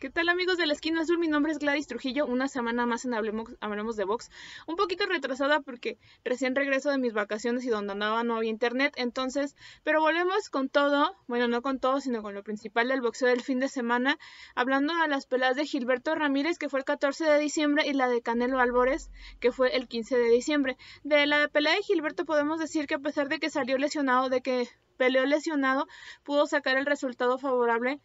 ¿Qué tal amigos de la esquina azul? Mi nombre es Gladys Trujillo, una semana más en Hablemos, de Box un poquito retrasada porque recién regreso de mis vacaciones y donde andaba no había internet, entonces, pero volvemos con todo, bueno, no con todo, sino con lo principal del boxeo del fin de semana, hablando de las peleas de Gilberto Ramírez, que fue el 14 de diciembre, y la de Canelo Álvarez, que fue el 15 de diciembre. De la pelea de Gilberto podemos decir que a pesar de que salió lesionado, de que peleó lesionado, pudo sacar el resultado favorable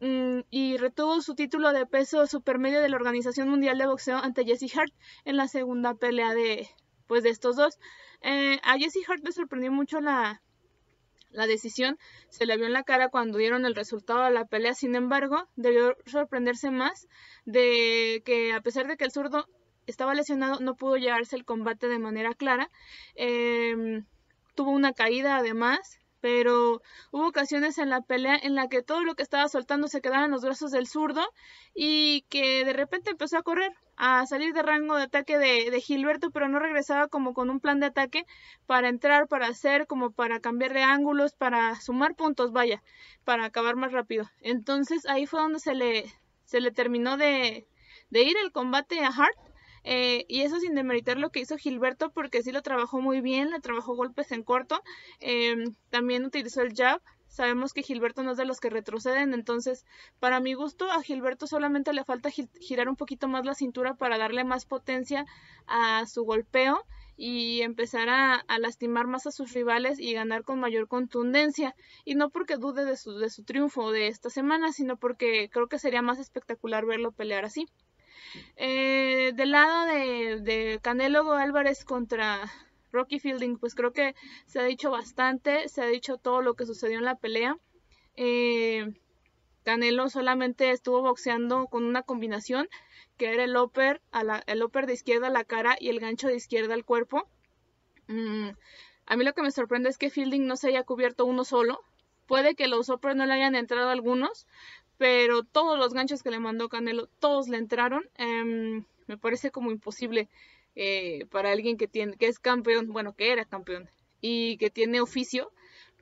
Mm, y retuvo su título de peso supermedio de la Organización Mundial de Boxeo ante Jesse Hart en la segunda pelea de, pues, de estos dos. Eh, a Jesse Hart le sorprendió mucho la, decisión, se le vio en la cara cuando dieron el resultado de la pelea, sin embargo, debió sorprenderse más de que a pesar de que el zurdo estaba lesionado, no pudo llevarse el combate de manera clara. Em, tuvo una caída además pero hubo ocasiones en la pelea en la que todo lo que estaba soltando se quedaba en los brazos del zurdo y que de repente empezó a correr, a salir de rango de ataque de, Gilberto, pero no regresaba como con un plan de ataque para entrar, para hacer, como para cambiar de ángulos, para sumar puntos, vaya, para acabar más rápido. Entonces ahí fue donde se le, se le terminó de ir el combate a Hart eh, y eso sin demeritar lo que hizo Gilberto, porque sí lo trabajó muy bien, le trabajó golpes en corto, em, también utilizó el jab. Sabemos que Gilberto no es de los que retroceden, entonces para mi gusto a Gilberto solamente le falta girar un poquito más la cintura para darle más potencia a su golpeo y empezar a, lastimar más a sus rivales y ganar con mayor contundencia. Y no porque dude de su triunfo de esta semana, sino porque creo que sería más espectacular verlo pelear así. Eh, del lado de, Canelo Álvarez contra Rocky Fielding, pues creo que se ha dicho bastante, se ha dicho todo lo que sucedió en la pelea. Eh, Canelo solamente estuvo boxeando con una combinación que era el upper, a el de izquierda a la cara y el gancho de izquierda al cuerpo. Mm, a mí lo que me sorprende es que Fielding no se haya cubierto uno solo. Puede que los uppers no le hayan entrado algunos, pero todos los ganchos que le mandó Canelo, todos le entraron. Em, me parece como imposible eh, para alguien que, tiene, que es campeón, bueno, que era campeón y que tiene oficio,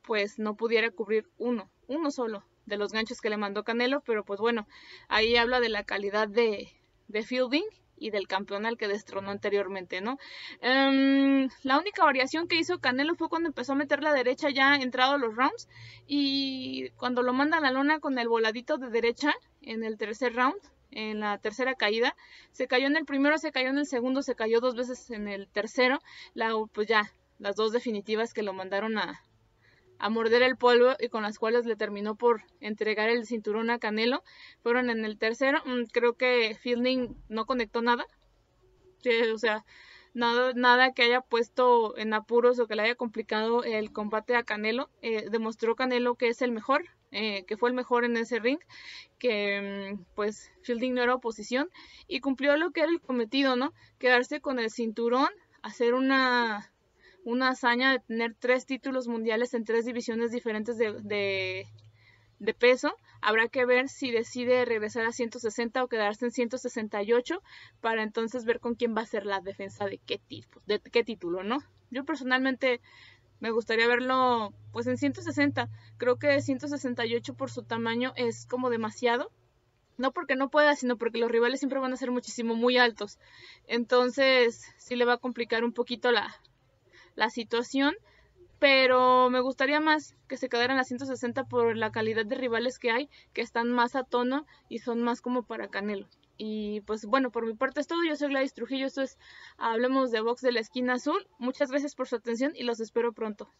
pues no pudiera cubrir uno, uno solo de los ganchos que le mandó Canelo, pero pues bueno, ahí habla de la calidad de, de fielding y del campeón al que destronó anteriormente, ¿no? Em, la única variación que hizo Canelo fue cuando empezó a meter la derecha ya entrado los rounds y cuando lo manda a la lona con el voladito de derecha en el tercer round, en la tercera caída. Se cayó en el primero, se cayó en el segundo, se cayó dos veces en el tercero. La, pues ya, las dos definitivas que lo mandaron a, a morder el polvo y con las cuales le terminó por entregar el cinturón a Canelo. Fueron en el tercero. Mm, creo que Fielding no conectó nada. o sea, nada, nada que haya puesto en apuros o que le haya complicado el combate a Canelo. Eh, demostró Canelo que es el mejor, eh, que fue el mejor en ese ring, que mm, pues Fielding no era oposición y cumplió lo que era el cometido, ¿no? Quedarse con el cinturón, hacer una una hazaña de tener tres títulos mundiales en tres divisiones diferentes de, peso. Habrá que ver si decide regresar a 160 o quedarse en 168 para entonces ver con quién va a ser la defensa de qué, tipo, de qué título, ¿no? Yo personalmente me gustaría verlo pues en 160. Creo que 168 por su tamaño es como demasiado. No porque no pueda, sino porque los rivales siempre van a ser muchísimo muy altos. Entonces, sí le va a complicar un poquito la, la situación, pero me gustaría más que se quedaran las 160 por la calidad de rivales que hay, que están más a tono y son más como para Canelo. Y pues bueno, por mi parte es todo. Yo soy Gladys Trujillo. Esto es Hablemos de Box de la Esquina Azul. Muchas gracias por su atención y los espero pronto.